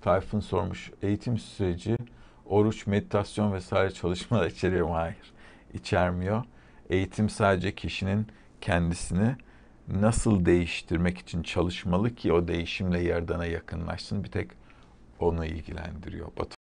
Tayfun sormuş. Eğitim süreci oruç, meditasyon vesaire çalışmalar içeriyor mu? Hayır. İçermiyor. Eğitim sadece kişinin kendisini nasıl değiştirmek için çalışmalı ki o değişimle yerdana yakınlaşsın. Bir tek onu ilgilendiriyor. Batı